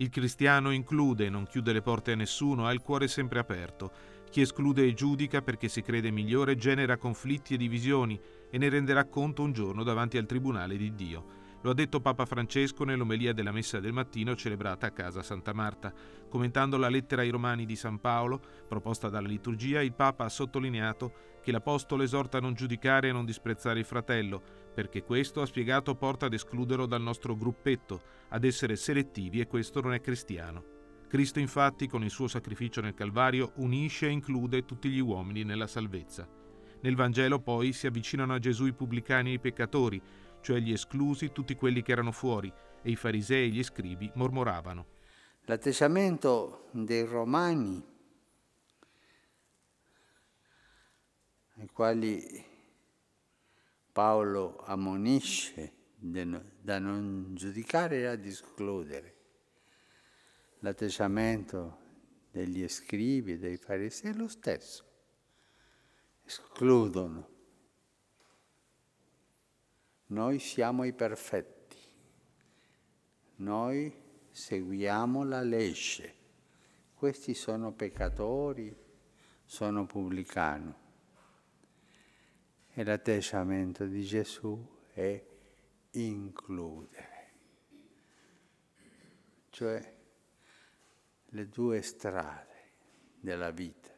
Il cristiano include, non chiude le porte a nessuno, ha il cuore sempre aperto. Chi esclude e giudica perché si crede migliore genera conflitti e divisioni e ne renderà conto un giorno davanti al Tribunale di Dio. Lo ha detto Papa Francesco nell'omelia della messa del mattino celebrata a casa Santa Marta. Commentando la lettera ai Romani di San Paolo, proposta dalla liturgia, il Papa ha sottolineato che l'Apostolo esorta a non giudicare e a non disprezzare il fratello, perché questo, ha spiegato, porta ad escluderlo dal nostro gruppetto, ad essere selettivi e questo non è cristiano. Cristo infatti con il suo sacrificio nel Calvario unisce e include tutti gli uomini nella salvezza. Nel Vangelo poi si avvicinano a Gesù i pubblicani e i peccatori, cioè gli esclusi, tutti quelli che erano fuori, e i farisei e gli scribi mormoravano. L'atteggiamento dei romani, ai quali Paolo ammonisce da non giudicare e a discludere l'atteggiamento degli scrivi e dei farisei è lo stesso. Escludono. Noi siamo i perfetti. Noi seguiamo la legge. Questi sono peccatori, sono pubblicani. E l'atteggiamento di Gesù è includere. Cioè le due strade della vita.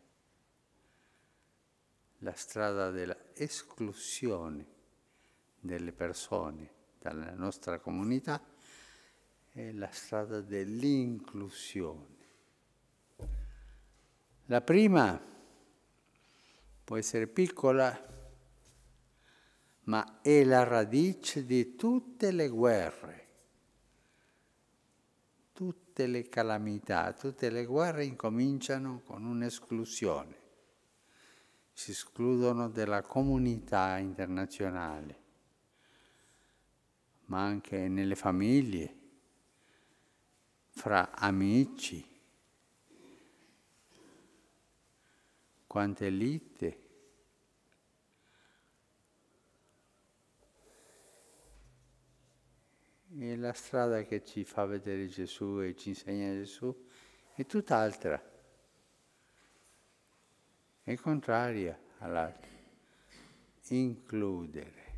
La strada dell'esclusione delle persone dalla nostra comunità e la strada dell'inclusione. La prima può essere piccola, ma è la radice di tutte le guerre, tutte le calamità, tutte le guerre incominciano con un'esclusione, si escludono dalla comunità internazionale, ma anche nelle famiglie, fra amici, quante lite E la strada che ci fa vedere Gesù e ci insegna Gesù è tutt'altra, è contraria all'altra. Includere.